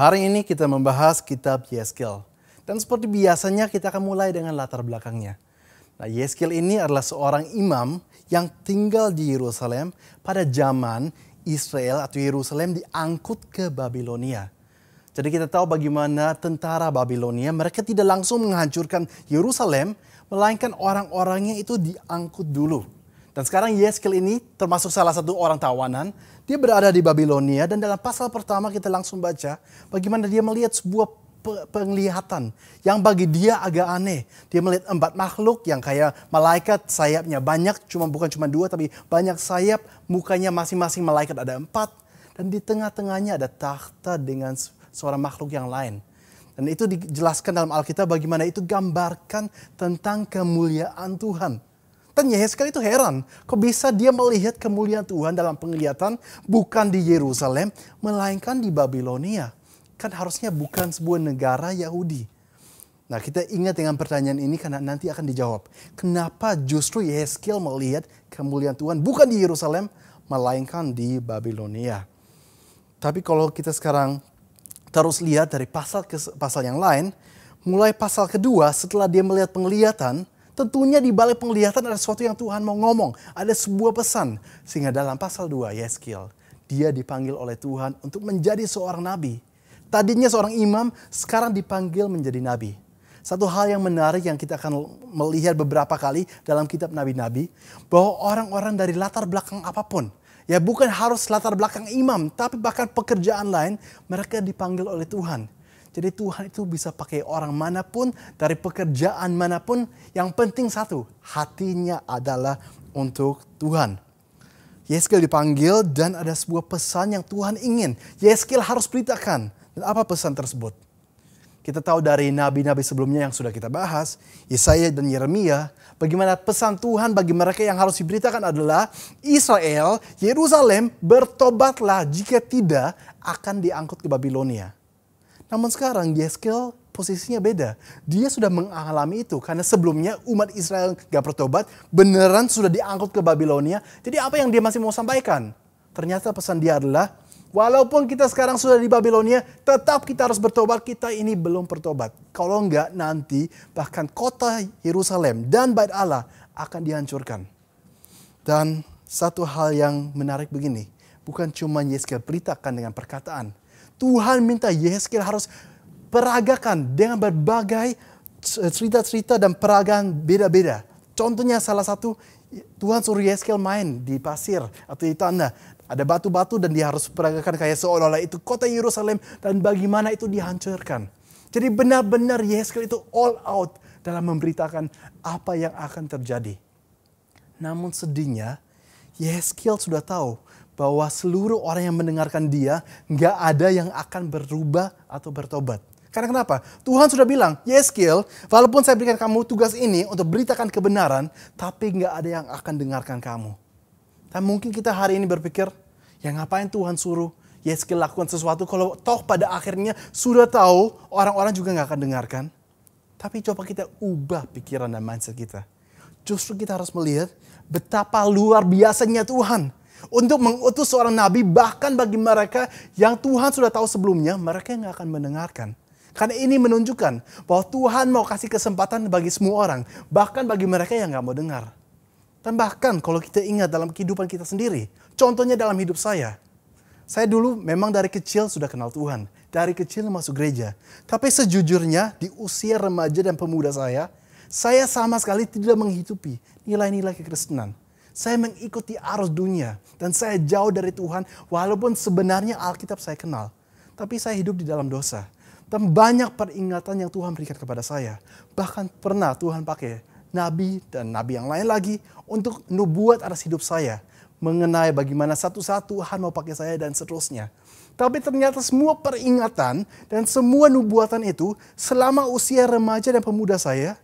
Hari ini kita membahas kitab Yeskel. Dan seperti biasanya kita akan mulai dengan latar belakangnya. Nah, Yeskel ini adalah seorang imam yang tinggal di Yerusalem pada zaman Israel atau Yerusalem diangkut ke Babilonia. Jadi kita tahu bagaimana tentara Babilonia mereka tidak langsung menghancurkan Yerusalem, melainkan orang-orangnya itu diangkut dulu. Dan sekarang Yeskel ini termasuk salah satu orang tawanan. Dia berada di Babilonia dan dalam pasal pertama kita langsung baca bagaimana dia melihat sebuah penglihatan yang bagi dia agak aneh. Dia melihat empat makhluk yang kayak malaikat sayapnya banyak, cuma bukan cuma dua tapi banyak sayap, mukanya masing-masing malaikat ada empat. Dan di tengah-tengahnya ada tahta dengan seorang makhluk yang lain. Dan itu dijelaskan dalam Alkitab bagaimana itu gambarkan tentang kemuliaan Tuhan. Dan Yehezkel itu heran, kok bisa dia melihat kemuliaan Tuhan dalam penglihatan bukan di Yerusalem, melainkan di Babilonia. Kan harusnya bukan sebuah negara Yahudi. Nah kita ingat dengan pertanyaan ini karena nanti akan dijawab. Kenapa justru Yehezkiel melihat kemuliaan Tuhan bukan di Yerusalem, melainkan di Babilonia. Tapi kalau kita sekarang terus lihat dari pasal ke pasal yang lain, mulai pasal kedua setelah dia melihat penglihatan, Tentunya di balik penglihatan ada sesuatu yang Tuhan mau ngomong, ada sebuah pesan. Sehingga dalam pasal 2 Yeskil dia dipanggil oleh Tuhan untuk menjadi seorang nabi. Tadinya seorang imam, sekarang dipanggil menjadi nabi. Satu hal yang menarik yang kita akan melihat beberapa kali dalam kitab nabi-nabi, bahwa orang-orang dari latar belakang apapun, ya bukan harus latar belakang imam, tapi bahkan pekerjaan lain, mereka dipanggil oleh Tuhan jadi Tuhan itu bisa pakai orang manapun, dari pekerjaan manapun. Yang penting satu, hatinya adalah untuk Tuhan. Yeskel dipanggil dan ada sebuah pesan yang Tuhan ingin. Yeskel harus beritakan. Dan apa pesan tersebut? Kita tahu dari nabi-nabi sebelumnya yang sudah kita bahas, Yesaya dan Yeremia, bagaimana pesan Tuhan bagi mereka yang harus diberitakan adalah Israel, Yerusalem, bertobatlah jika tidak akan diangkut ke Babilonia. Namun sekarang Yeskel posisinya beda. Dia sudah mengalami itu karena sebelumnya umat Israel gak bertobat, beneran sudah diangkut ke Babilonia. Jadi apa yang dia masih mau sampaikan? Ternyata pesan dia adalah, walaupun kita sekarang sudah di Babilonia, tetap kita harus bertobat, kita ini belum bertobat. Kalau enggak nanti bahkan kota Yerusalem dan bait Allah akan dihancurkan. Dan satu hal yang menarik begini, bukan cuma Yeskel beritakan dengan perkataan, Tuhan minta Yeskel harus peragakan dengan berbagai cerita-cerita dan peragaan beda-beda. Contohnya salah satu Tuhan suruh Yeskel main di pasir atau di tanah. Ada batu-batu dan dia harus peragakan kayak seolah-olah itu kota Yerusalem dan bagaimana itu dihancurkan. Jadi benar-benar Yeskel itu all out dalam memberitakan apa yang akan terjadi. Namun sedihnya, Yeskel sudah tahu bahwa seluruh orang yang mendengarkan dia nggak ada yang akan berubah atau bertobat. Karena kenapa? Tuhan sudah bilang, Yeskiel, walaupun saya berikan kamu tugas ini untuk beritakan kebenaran, tapi nggak ada yang akan dengarkan kamu. Dan mungkin kita hari ini berpikir, ya ngapain Tuhan suruh Yeskiel lakukan sesuatu kalau toh pada akhirnya sudah tahu orang-orang juga nggak akan dengarkan. Tapi coba kita ubah pikiran dan mindset kita. Justru kita harus melihat betapa luar biasanya Tuhan. Untuk mengutus seorang nabi bahkan bagi mereka yang Tuhan sudah tahu sebelumnya mereka nggak akan mendengarkan. Karena ini menunjukkan bahwa Tuhan mau kasih kesempatan bagi semua orang. Bahkan bagi mereka yang nggak mau dengar. Dan bahkan kalau kita ingat dalam kehidupan kita sendiri. Contohnya dalam hidup saya. Saya dulu memang dari kecil sudah kenal Tuhan. Dari kecil masuk gereja. Tapi sejujurnya di usia remaja dan pemuda saya, saya sama sekali tidak menghidupi nilai-nilai kekristenan. Saya mengikuti arus dunia dan saya jauh dari Tuhan walaupun sebenarnya Alkitab saya kenal. Tapi saya hidup di dalam dosa. Dan banyak peringatan yang Tuhan berikan kepada saya. Bahkan pernah Tuhan pakai nabi dan nabi yang lain lagi untuk nubuat atas hidup saya. Mengenai bagaimana satu-satu Tuhan mau pakai saya dan seterusnya. Tapi ternyata semua peringatan dan semua nubuatan itu selama usia remaja dan pemuda saya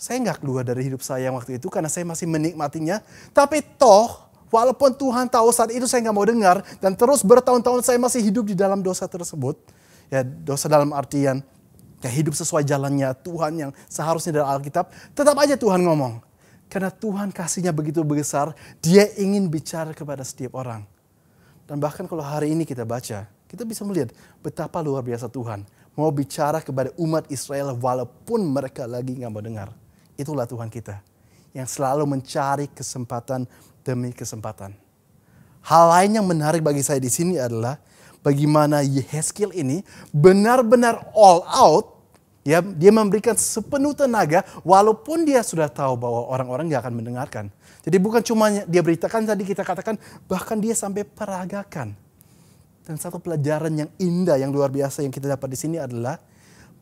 saya nggak keluar dari hidup saya waktu itu karena saya masih menikmatinya. Tapi toh walaupun Tuhan tahu saat itu saya nggak mau dengar dan terus bertahun-tahun saya masih hidup di dalam dosa tersebut. Ya dosa dalam artian ya hidup sesuai jalannya Tuhan yang seharusnya dari Alkitab. Tetap aja Tuhan ngomong. Karena Tuhan kasihnya begitu besar, dia ingin bicara kepada setiap orang. Dan bahkan kalau hari ini kita baca, kita bisa melihat betapa luar biasa Tuhan mau bicara kepada umat Israel walaupun mereka lagi nggak mau dengar. Itulah Tuhan kita yang selalu mencari kesempatan demi kesempatan. Hal lain yang menarik bagi saya di sini adalah bagaimana Yehezkiel ini benar-benar all out ya dia memberikan sepenuh tenaga walaupun dia sudah tahu bahwa orang-orang gak akan mendengarkan. Jadi bukan cuma dia beritakan tadi kita katakan bahkan dia sampai peragakan. Dan satu pelajaran yang indah yang luar biasa yang kita dapat di sini adalah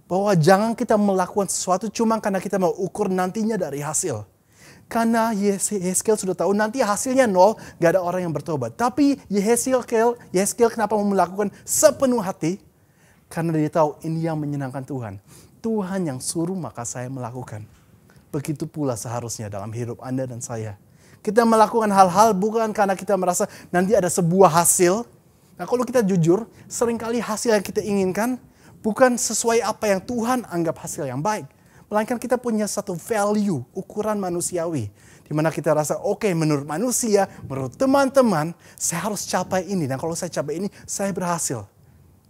bahwa jangan kita melakukan sesuatu cuma karena kita mau ukur nantinya dari hasil. Karena Yeskel sudah tahu nanti hasilnya nol, gak ada orang yang bertobat. Tapi Yeskel, Yeskel kenapa mau melakukan sepenuh hati? Karena dia tahu ini yang menyenangkan Tuhan. Tuhan yang suruh maka saya melakukan. Begitu pula seharusnya dalam hidup Anda dan saya. Kita melakukan hal-hal bukan karena kita merasa nanti ada sebuah hasil. Nah kalau kita jujur, seringkali hasil yang kita inginkan Bukan sesuai apa yang Tuhan anggap hasil yang baik. Melainkan kita punya satu value, ukuran manusiawi. Di mana kita rasa, oke okay, menurut manusia, menurut teman-teman, saya harus capai ini. Dan kalau saya capai ini, saya berhasil.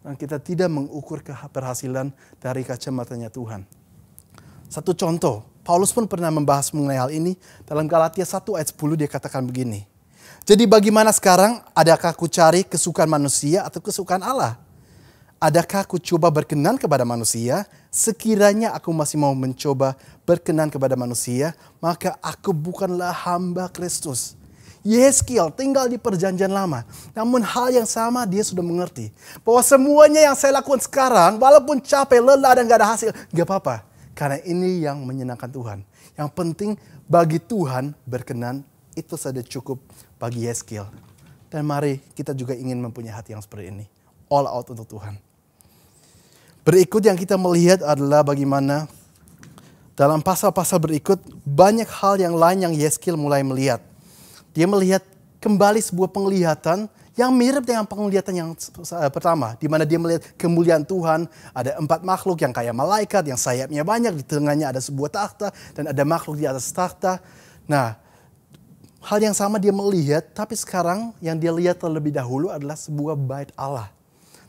Dan kita tidak mengukur keberhasilan dari kacamatanya Tuhan. Satu contoh, Paulus pun pernah membahas mengenai hal ini. Dalam Galatia 1 ayat 10 dia katakan begini. Jadi bagaimana sekarang? Adakah ku cari kesukaan manusia atau kesukaan Allah? Adakah aku coba berkenan kepada manusia? Sekiranya aku masih mau mencoba berkenan kepada manusia, maka aku bukanlah hamba Kristus. Yeskiel tinggal di perjanjian lama. Namun hal yang sama dia sudah mengerti. Bahwa semuanya yang saya lakukan sekarang, walaupun capek, lelah, dan gak ada hasil, gak apa-apa. Karena ini yang menyenangkan Tuhan. Yang penting bagi Tuhan berkenan, itu sudah cukup bagi Yeskiel. Dan mari kita juga ingin mempunyai hati yang seperti ini. All out untuk Tuhan. Berikut yang kita melihat adalah bagaimana dalam pasal-pasal berikut banyak hal yang lain yang Yeskil mulai melihat. Dia melihat kembali sebuah penglihatan yang mirip dengan penglihatan yang eh, pertama, di mana dia melihat kemuliaan Tuhan, ada empat makhluk yang kayak malaikat, yang sayapnya banyak, di tengahnya ada sebuah tahta dan ada makhluk di atas tahta Nah, hal yang sama dia melihat, tapi sekarang yang dia lihat terlebih dahulu adalah sebuah bait Allah.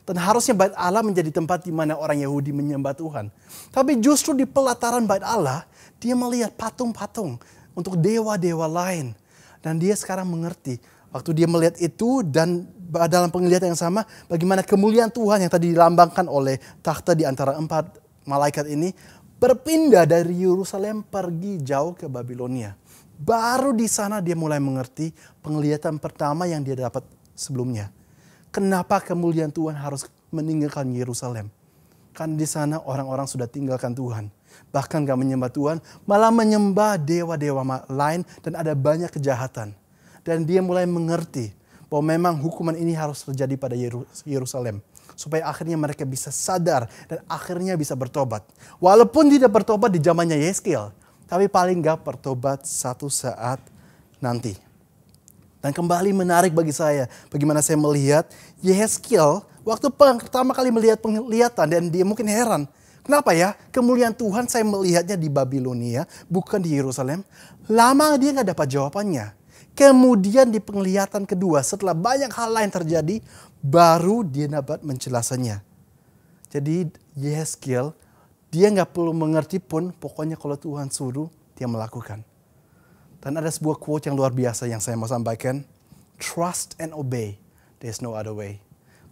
Dan harusnya bait Allah menjadi tempat di mana orang Yahudi menyembah Tuhan. Tapi justru di pelataran bait Allah, dia melihat patung-patung untuk dewa-dewa lain. Dan dia sekarang mengerti waktu dia melihat itu dan dalam penglihatan yang sama bagaimana kemuliaan Tuhan yang tadi dilambangkan oleh takhta di antara empat malaikat ini berpindah dari Yerusalem pergi jauh ke Babilonia. Baru di sana dia mulai mengerti penglihatan pertama yang dia dapat sebelumnya. Kenapa kemuliaan Tuhan harus meninggalkan Yerusalem? Kan di sana orang-orang sudah tinggalkan Tuhan. Bahkan gak menyembah Tuhan, malah menyembah dewa-dewa lain dan ada banyak kejahatan. Dan dia mulai mengerti bahwa memang hukuman ini harus terjadi pada Yerusalem. Supaya akhirnya mereka bisa sadar dan akhirnya bisa bertobat. Walaupun tidak bertobat di zamannya Yeskil. tapi paling gak bertobat satu saat nanti. Dan kembali menarik bagi saya bagaimana saya melihat Yeskiel waktu pertama kali melihat penglihatan dan dia mungkin heran. Kenapa ya? Kemuliaan Tuhan saya melihatnya di Babilonia, bukan di Yerusalem. Lama dia nggak dapat jawabannya. Kemudian di penglihatan kedua setelah banyak hal lain terjadi, baru dia dapat menjelasannya. Jadi Yeskiel dia nggak perlu mengerti pun, pokoknya kalau Tuhan suruh dia melakukan. Dan ada sebuah quote yang luar biasa yang saya mau sampaikan. Trust and obey. There's no other way.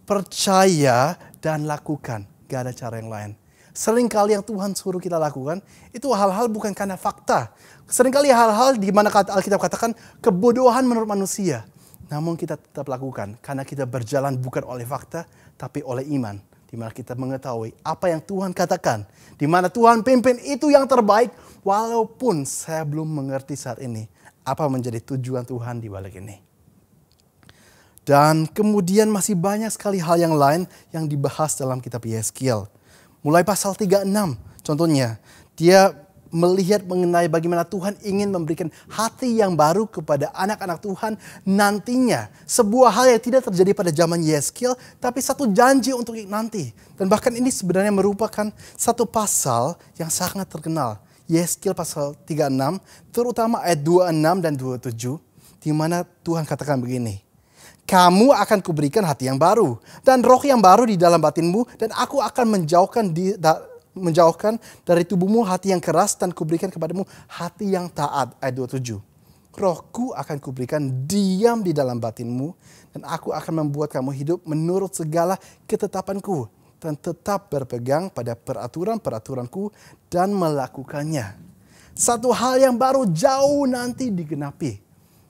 Percaya dan lakukan. Gak ada cara yang lain. Seringkali yang Tuhan suruh kita lakukan itu hal-hal bukan karena fakta. Seringkali hal-hal di mana Alkitab katakan kebodohan menurut manusia. Namun kita tetap lakukan karena kita berjalan bukan oleh fakta tapi oleh iman di mana kita mengetahui apa yang Tuhan katakan, di mana Tuhan pimpin itu yang terbaik walaupun saya belum mengerti saat ini apa menjadi tujuan Tuhan di balik ini. Dan kemudian masih banyak sekali hal yang lain yang dibahas dalam kitab Yeskiel. Mulai pasal 36 contohnya, dia melihat mengenai bagaimana Tuhan ingin memberikan hati yang baru kepada anak-anak Tuhan nantinya. Sebuah hal yang tidak terjadi pada zaman Yeskil, tapi satu janji untuk nanti. Dan bahkan ini sebenarnya merupakan satu pasal yang sangat terkenal. Yeskil pasal 36, terutama ayat 26 dan 27, di mana Tuhan katakan begini. Kamu akan kuberikan hati yang baru dan roh yang baru di dalam batinmu dan aku akan menjauhkan di, da, menjauhkan dari tubuhmu hati yang keras dan kuberikan kepadamu hati yang taat. Ayat 27. Rohku akan kuberikan diam di dalam batinmu dan aku akan membuat kamu hidup menurut segala ketetapanku dan tetap berpegang pada peraturan-peraturanku dan melakukannya. Satu hal yang baru jauh nanti digenapi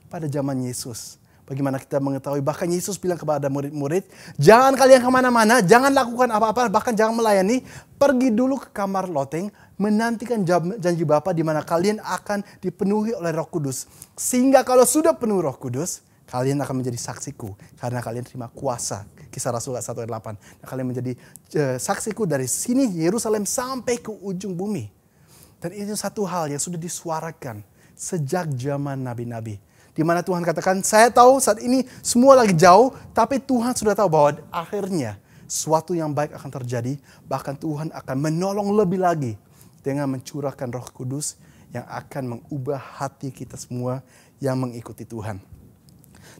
pada zaman Yesus Bagaimana kita mengetahui? Bahkan Yesus bilang kepada murid-murid, jangan kalian kemana-mana, jangan lakukan apa-apa, bahkan jangan melayani. Pergi dulu ke kamar loteng, menantikan janji Bapa di mana kalian akan dipenuhi oleh roh kudus. Sehingga kalau sudah penuh roh kudus, kalian akan menjadi saksiku karena kalian terima kuasa. Kisah Rasul 1 ayat 8. Dan nah, kalian menjadi eh, saksiku dari sini Yerusalem sampai ke ujung bumi. Dan itu satu hal yang sudah disuarakan sejak zaman nabi-nabi. Di mana Tuhan katakan, saya tahu saat ini semua lagi jauh, tapi Tuhan sudah tahu bahwa akhirnya suatu yang baik akan terjadi. Bahkan Tuhan akan menolong lebih lagi dengan mencurahkan roh kudus yang akan mengubah hati kita semua yang mengikuti Tuhan.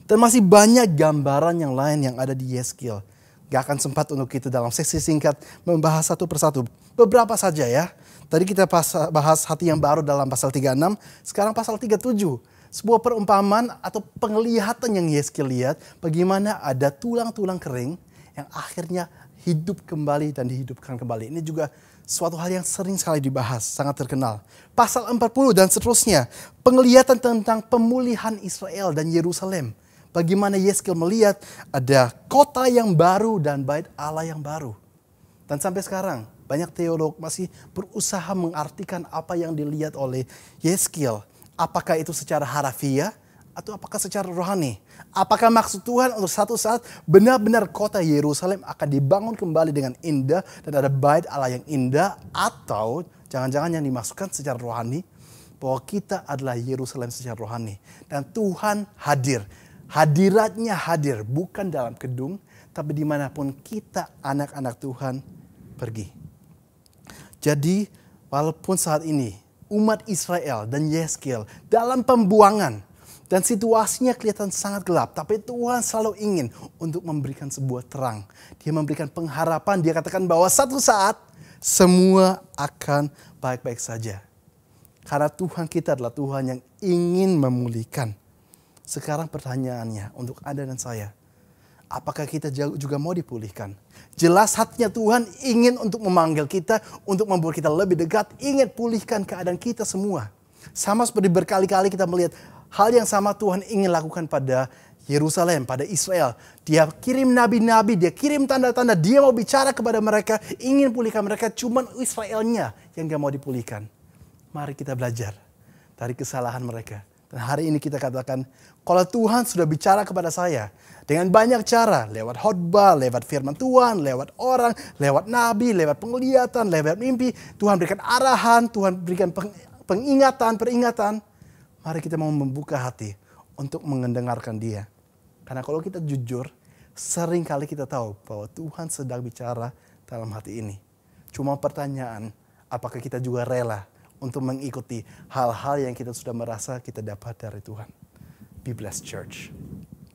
Dan masih banyak gambaran yang lain yang ada di Yeskil Gak akan sempat untuk kita dalam sesi singkat membahas satu persatu. Beberapa saja ya. Tadi kita bahas hati yang baru dalam pasal 36, sekarang pasal 37 sebuah perumpamaan atau penglihatan yang Yeskel lihat bagaimana ada tulang-tulang kering yang akhirnya hidup kembali dan dihidupkan kembali. Ini juga suatu hal yang sering sekali dibahas, sangat terkenal. Pasal 40 dan seterusnya, penglihatan tentang pemulihan Israel dan Yerusalem. Bagaimana Yeskel melihat ada kota yang baru dan bait Allah yang baru. Dan sampai sekarang banyak teolog masih berusaha mengartikan apa yang dilihat oleh Yeskel Apakah itu secara harafiah atau apakah secara rohani? Apakah maksud Tuhan untuk satu saat benar-benar kota Yerusalem akan dibangun kembali dengan indah dan ada bait Allah yang indah atau jangan-jangan yang dimasukkan secara rohani bahwa kita adalah Yerusalem secara rohani dan Tuhan hadir. Hadiratnya hadir bukan dalam gedung tapi dimanapun kita anak-anak Tuhan pergi. Jadi walaupun saat ini umat Israel dan Yeskel dalam pembuangan. Dan situasinya kelihatan sangat gelap. Tapi Tuhan selalu ingin untuk memberikan sebuah terang. Dia memberikan pengharapan. Dia katakan bahwa satu saat semua akan baik-baik saja. Karena Tuhan kita adalah Tuhan yang ingin memulihkan. Sekarang pertanyaannya untuk Anda dan saya apakah kita juga mau dipulihkan? Jelas hatinya Tuhan ingin untuk memanggil kita, untuk membuat kita lebih dekat, ingin pulihkan keadaan kita semua. Sama seperti berkali-kali kita melihat hal yang sama Tuhan ingin lakukan pada Yerusalem, pada Israel. Dia kirim nabi-nabi, dia kirim tanda-tanda, dia mau bicara kepada mereka, ingin pulihkan mereka, cuman Israelnya yang gak mau dipulihkan. Mari kita belajar dari kesalahan mereka dan hari ini kita katakan, kalau Tuhan sudah bicara kepada saya dengan banyak cara, lewat khotbah, lewat firman Tuhan, lewat orang, lewat nabi, lewat penglihatan, lewat mimpi, Tuhan berikan arahan, Tuhan berikan pengingatan, peringatan. Mari kita mau membuka hati untuk mendengarkan dia. Karena kalau kita jujur, sering kali kita tahu bahwa Tuhan sedang bicara dalam hati ini. Cuma pertanyaan, apakah kita juga rela untuk mengikuti hal-hal yang kita sudah merasa kita dapat dari Tuhan. Be blessed, church.